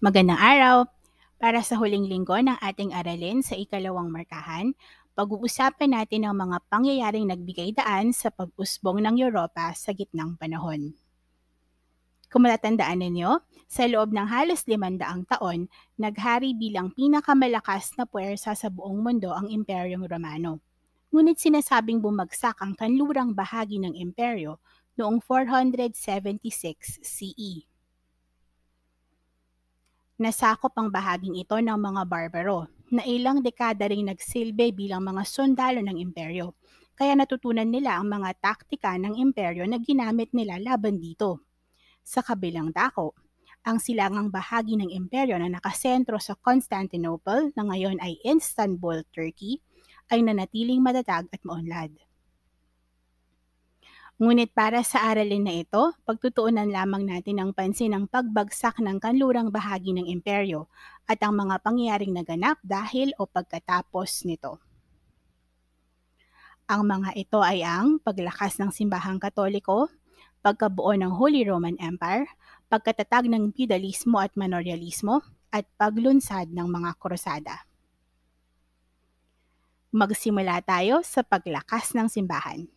Magandang araw! Para sa huling linggo ng ating aralin sa ikalawang markahan, pag-uusapan natin ang mga pangyayaring nagbigay daan sa pag-usbong ng Europa sa gitnang panahon. Kung matatandaan ninyo, sa loob ng halos limandaang taon, naghari bilang pinakamalakas na puwersa sa buong mundo ang Imperyong Romano. Ngunit sinasabing bumagsak ang kanlurang bahagi ng imperyo noong 476 CE Nasakop ang bahaging ito ng mga Barbaro na ilang dekada ring nagsilbi bilang mga sundalo ng imperyo. Kaya natutunan nila ang mga taktika ng imperyo na ginamit nila laban dito. Sa kabilang dako, ang silangang bahagi ng imperyo na nakasentro sa Constantinople na ngayon ay Istanbul, Turkey, ay nanatiling matatag at maunlad. Ngunit para sa aralin na ito, pagtutuunan lamang natin ang pansin ang pagbagsak ng kanlurang bahagi ng imperyo at ang mga pangyayaring naganap dahil o pagkatapos nito. Ang mga ito ay ang paglakas ng simbahang katoliko, pagkabuo ng Holy Roman Empire, pagkatatag ng bidalismo at manorialismo, at paglunsad ng mga krusada. Magsimula tayo sa paglakas ng simbahan.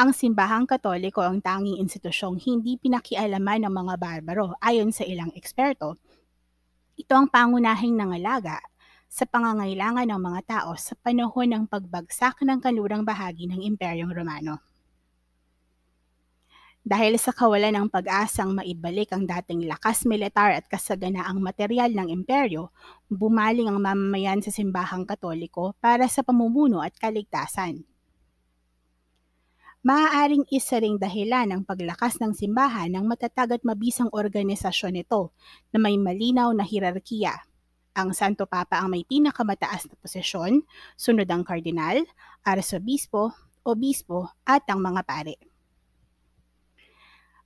Ang simbahang katoliko ang tanging institusyong hindi pinakialaman ng mga barbaro ayon sa ilang eksperto. Ito ang pangunahing nangalaga sa pangangailangan ng mga tao sa panahon ng pagbagsak ng kalurang bahagi ng Imperyong Romano. Dahil sa kawalan ng pag-asang maibalik ang dating lakas militar at kasaganaang material ng imperyo, bumaling ang mamamayan sa simbahang katoliko para sa pamumuno at kaligtasan maaaring isa ring dahilan ang paglakas ng simbahan ng matatag at mabisang organisasyon nito na may malinaw na hirarkiya. Ang Santo Papa ang may pinakamataas na posisyon, sunod ang kardinal, arsobispo, obispo at ang mga pare.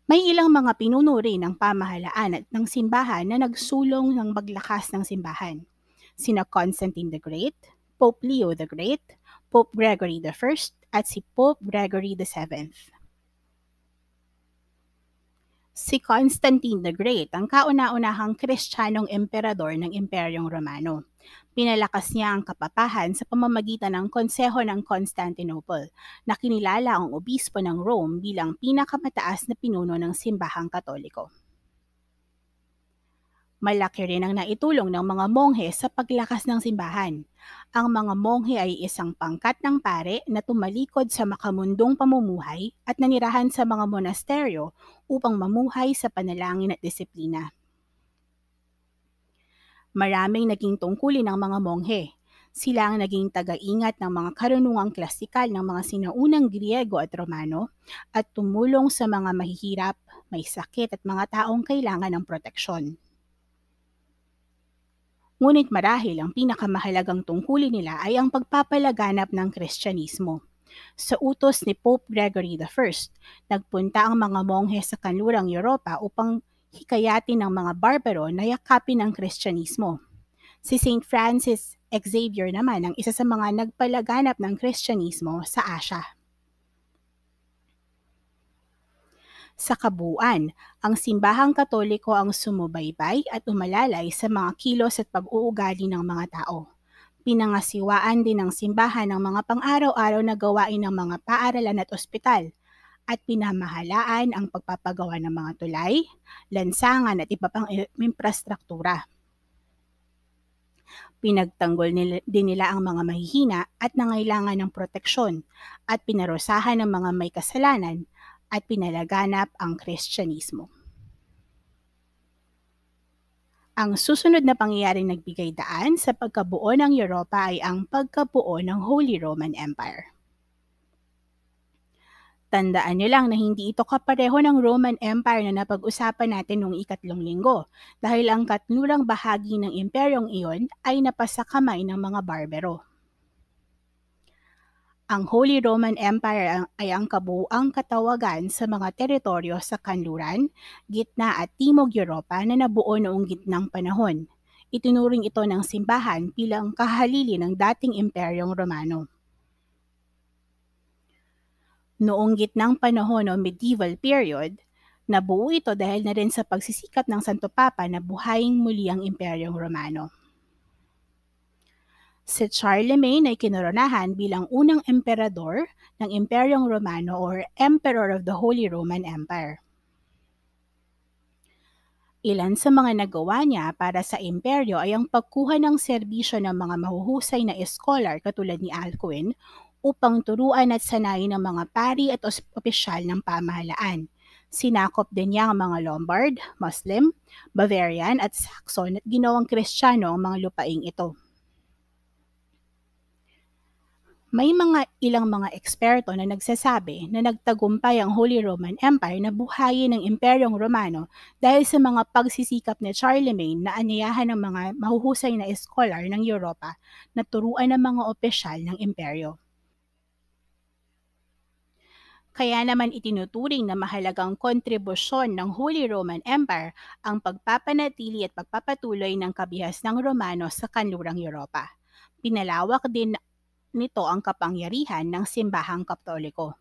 May ilang mga pinuno rin ng pamahalaan at ng simbahan na nagsulong ng maglakas ng simbahan. Sina Constantine the Great, Pope Leo the Great, Pope Gregory the I at si Pope Gregory the VII. Si Constantine the Great ang kauna-unahang kristyanong emperador ng Imperyong Romano. Pinalakas niya ang kapapahan sa pamamagitan ng Konseho ng Constantinople na kinilala ang obispo ng Rome bilang pinakamataas na pinuno ng simbahang katoliko. Malaki rin ang naitulong ng mga monghe sa paglakas ng simbahan. Ang mga monghe ay isang pangkat ng pare na tumalikod sa makamundong pamumuhay at nanirahan sa mga monasteryo upang mamuhay sa panalangin at disiplina. Maraming naging tungkulin ng mga monghe. Sila ang naging tagaingat ng mga karunungang klasikal ng mga sinaunang Griego at Romano at tumulong sa mga mahihirap, may sakit at mga taong kailangan ng proteksyon. Ngunit marahil ang pinakamahalagang tungkulin nila ay ang pagpapalaganap ng Kristyanismo. Sa utos ni Pope Gregory I, nagpunta ang mga monghe sa kanlurang Europa upang hikayatin ng mga barbaro na yakapin ang Kristyanismo. Si St. Francis Xavier naman ang isa sa mga nagpalaganap ng Kristyanismo sa Asia. sa kabuuan. Ang simbahang katoliko ang sumubaybay at umalalay sa mga kilos at pag-uugali ng mga tao. Pinangasiwaan din ng simbahan ng mga pang-araw-araw na gawain ng mga paaralan at ospital at pinamahalaan ang pagpapagawa ng mga tulay, lansangan at iba pang infrastruktura. Pinagtanggol nila, din nila ang mga mahihina at nangailangan ng proteksyon at pinarosahan ng mga may kasalanan at pinalaganap ang Kristyanismo. Ang susunod na pangyayaring nagbigay daan sa pagkabuo ng Europa ay ang pagkabuo ng Holy Roman Empire. Tandaan nyo lang na hindi ito kapareho ng Roman Empire na napag-usapan natin noong ikatlong linggo dahil ang katlurang bahagi ng imperyong iyon ay napasa ng mga Barbero. Ang Holy Roman Empire ay ang kabuang katawagan sa mga teritoryo sa kanluran, gitna at timog Europa na nabuo noong gitnang panahon. Itinuring ito ng simbahan bilang kahalili ng dating Imperyong Romano. Noong gitnang panahon o medieval period, nabuo ito dahil na rin sa pagsisikap ng Santo Papa na buhaying muli ang Imperyong Romano. Si Charlemagne ay kinoronahan bilang unang emperador ng Imperyong Romano or Emperor of the Holy Roman Empire. Ilan sa mga nagawa niya para sa imperyo ay ang pagkuha ng serbisyo ng mga mahuhusay na eskolar katulad ni Alcuin upang turuan at sanayin ng mga pari at opisyal ng pamahalaan. Sinakop din niya ang mga Lombard, Muslim, Bavarian at Saxon at ginawang Kristiyano ang mga lupaing ito. may mga ilang mga eksperto na nagsasabi na nagtagumpay ang Holy Roman Empire na buhayin ng Imperyong Romano dahil sa mga pagsisikap ni Charlemagne na anyayahan ng mga mahuhusay na eskolar ng Europa na turuan ng mga opisyal ng imperyo. Kaya naman itinuturing na mahalagang kontribusyon ng Holy Roman Empire ang pagpapanatili at pagpapatuloy ng kabihas ng Romano sa kanlurang Europa. Pinalawak din nito ang kapangyarihan ng simbahang Katoliko.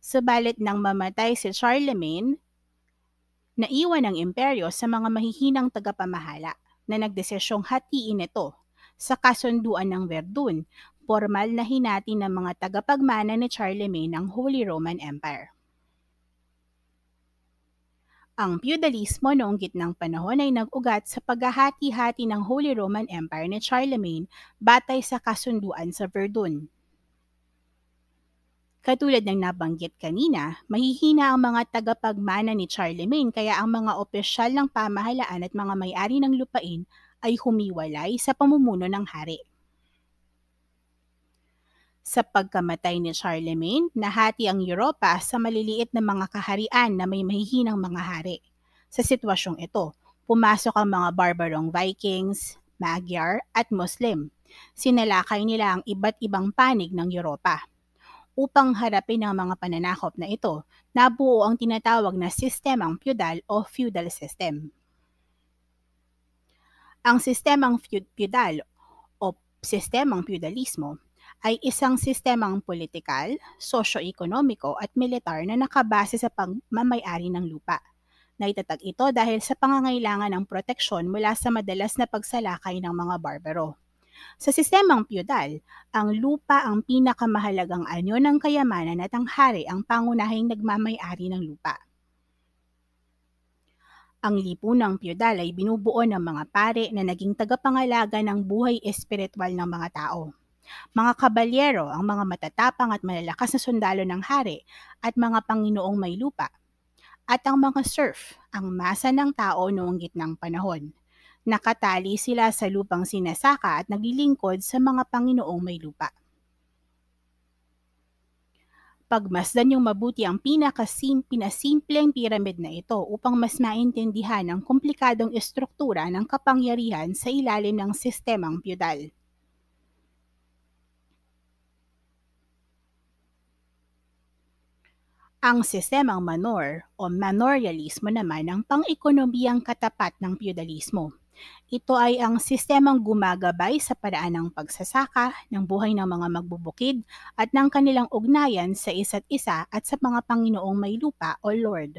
Subalit nang mamatay si Charlemagne, naiwan ang imperyo sa mga mahihinang tagapamahala na nagdesisyong hatiin ito sa kasunduan ng Verdun, formal na hinati ng mga tagapagmana ni Charlemagne ng Holy Roman Empire. Ang feudalismo noong gitnang panahon ay nag-ugat sa paghahati-hati ng Holy Roman Empire ni Charlemagne batay sa kasunduan sa Verdun. Katulad ng nabanggit kanina, mahihina ang mga tagapagmana ni Charlemagne kaya ang mga opisyal ng pamahalaan at mga may-ari ng lupain ay humiwalay sa pamumuno ng hari. Sa pagkamatay ni Charlemagne, nahati ang Europa sa maliliit na mga kaharian na may mahihinang mga hari. Sa sitwasyong ito, pumasok ang mga barbarong Vikings, Magyar at Muslim. Sinalakay nila ang iba't ibang panig ng Europa. Upang harapin ang mga pananakop na ito, nabuo ang tinatawag na sistemang feudal o feudal system. Ang sistemang feudal o sistemang feudalismo ay isang sistemang politikal, sosyo-ekonomiko at militar na nakabase sa pagmamayari ng lupa. Naitatag ito dahil sa pangangailangan ng proteksyon mula sa madalas na pagsalakay ng mga barbero. Sa sistemang feudal, ang lupa ang pinakamahalagang anyo ng kayamanan at ang hari ang pangunahing nagmamayari ng lupa. Ang lipunang feudal ay binubuo ng mga pare na naging tagapangalaga ng buhay espiritual ng mga tao mga kabalyero ang mga matatapang at malalakas na sundalo ng hari at mga panginoong may lupa, at ang mga serf, ang masa ng tao noong gitnang panahon. Nakatali sila sa lupang sinasaka at naglilingkod sa mga panginoong may lupa. Pagmasdan yung mabuti ang pinakasim, pinasimpleng piramid na ito upang mas maintindihan ang komplikadong estruktura ng kapangyarihan sa ilalim ng sistemang feudal. Ang sistemang manor o manorialismo naman ang pang-ekonomiyang katapat ng feudalismo. Ito ay ang sistemang gumagabay sa paraan ng pagsasaka ng buhay ng mga magbubukid at ng kanilang ugnayan sa isa't isa at sa mga Panginoong may lupa o Lord.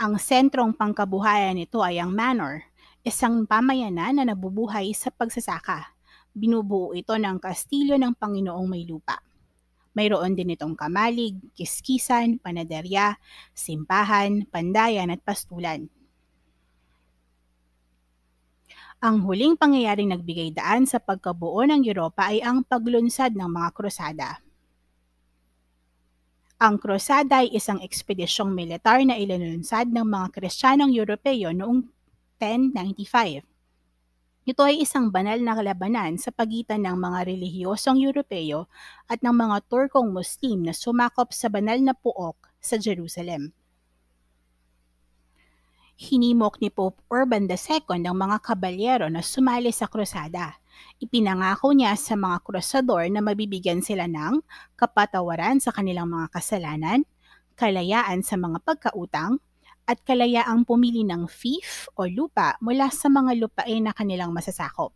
Ang sentrong pangkabuhayan nito ay ang manor, isang pamayanan na nabubuhay sa pagsasaka Binubuo ito ng kastilyo ng Panginoong may lupa. Mayroon din itong kamalig, kiskisan, panaderya, simbahan, pandayan at pastulan. Ang huling pangyayaring nagbigay daan sa pagkabuo ng Europa ay ang paglunsad ng mga krusada. Ang krusada ay isang ekspedisyong militar na ililunsad ng mga Kristyanong Europeo noong 1095 ito ay isang banal na kalabanan sa pagitan ng mga relihiyosong Europeo at ng mga Turkong Muslim na sumakop sa banal na puok sa Jerusalem. Hinimok ni Pope Urban II ang mga kabalyero na sumali sa krusada. Ipinangako niya sa mga krusador na mabibigyan sila ng kapatawaran sa kanilang mga kasalanan, kalayaan sa mga pagkautang, at kalayaang pumili ng fief o lupa mula sa mga lupain na kanilang masasakop.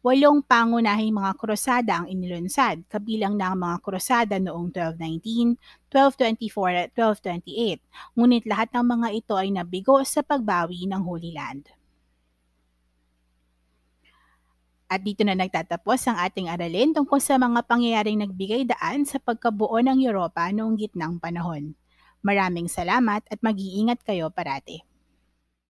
Walong pangunahing mga krusada ang inilunsad, kabilang na ang mga krusada noong 1219, 1224 at 1228, ngunit lahat ng mga ito ay nabigo sa pagbawi ng Holy Land. At dito na nagtatapos ang ating aralin tungkol sa mga pangyayaring nagbigay daan sa pagkabuo ng Europa noong gitnang panahon. Maraming salamat at mag-iingat kayo parati.